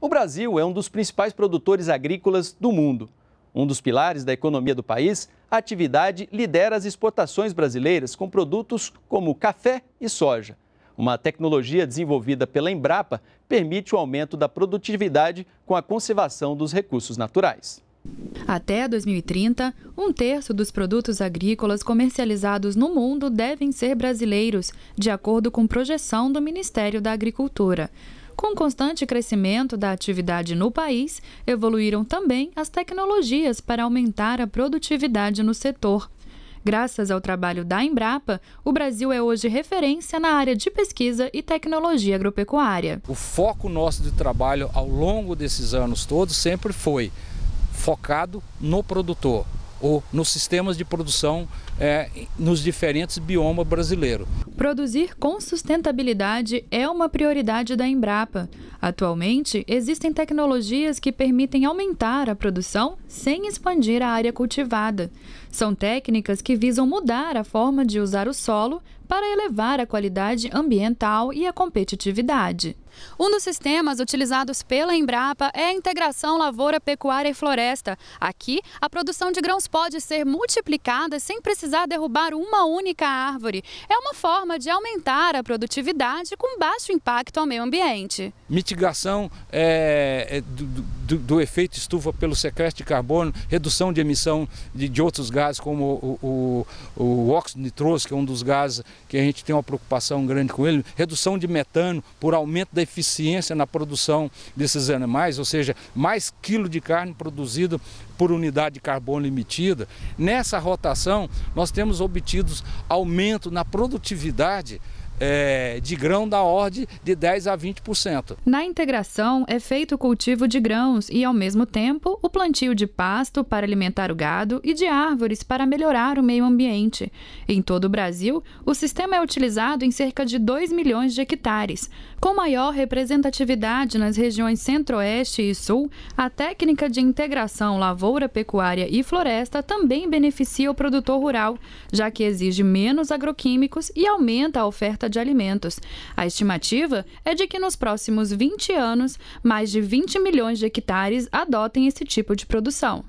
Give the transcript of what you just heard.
O Brasil é um dos principais produtores agrícolas do mundo. Um dos pilares da economia do país, a atividade lidera as exportações brasileiras com produtos como café e soja. Uma tecnologia desenvolvida pela Embrapa permite o aumento da produtividade com a conservação dos recursos naturais. Até 2030, um terço dos produtos agrícolas comercializados no mundo devem ser brasileiros, de acordo com projeção do Ministério da Agricultura. Com o constante crescimento da atividade no país, evoluíram também as tecnologias para aumentar a produtividade no setor. Graças ao trabalho da Embrapa, o Brasil é hoje referência na área de pesquisa e tecnologia agropecuária. O foco nosso de trabalho ao longo desses anos todos sempre foi focado no produtor ou nos sistemas de produção é, nos diferentes biomas brasileiros. Produzir com sustentabilidade é uma prioridade da Embrapa. Atualmente, existem tecnologias que permitem aumentar a produção sem expandir a área cultivada. São técnicas que visam mudar a forma de usar o solo para elevar a qualidade ambiental e a competitividade. Um dos sistemas utilizados pela Embrapa é a integração lavoura, pecuária e floresta. Aqui, a produção de grãos pode ser multiplicada sem precisar derrubar uma única árvore. É uma forma de aumentar a produtividade com baixo impacto ao meio ambiente. Mitigação é, é do, do, do, efeito estufa pelo sequestro de carbono, redução de emissão de, de outros gases como o, o, o óxido nitroso, que é um dos gases que a gente tem uma preocupação grande com ele, redução de metano por aumento da eficiência na produção desses animais, ou seja, mais quilo de carne produzido por unidade de carbono emitida. Nessa rotação, nós temos obtido aumento na produtividade é, de grão da ordem de 10% a 20%. Na integração, é feito o cultivo de grãos e, ao mesmo tempo, o plantio de pasto para alimentar o gado e de árvores para melhorar o meio ambiente. Em todo o Brasil, o sistema é utilizado em cerca de 2 milhões de hectares. Com maior representatividade nas regiões Centro-Oeste e Sul, a técnica de integração lavoura, pecuária e floresta também beneficia o produtor rural, já que exige menos agroquímicos e aumenta a oferta oferta de alimentos. A estimativa é de que nos próximos 20 anos, mais de 20 milhões de hectares adotem esse tipo de produção.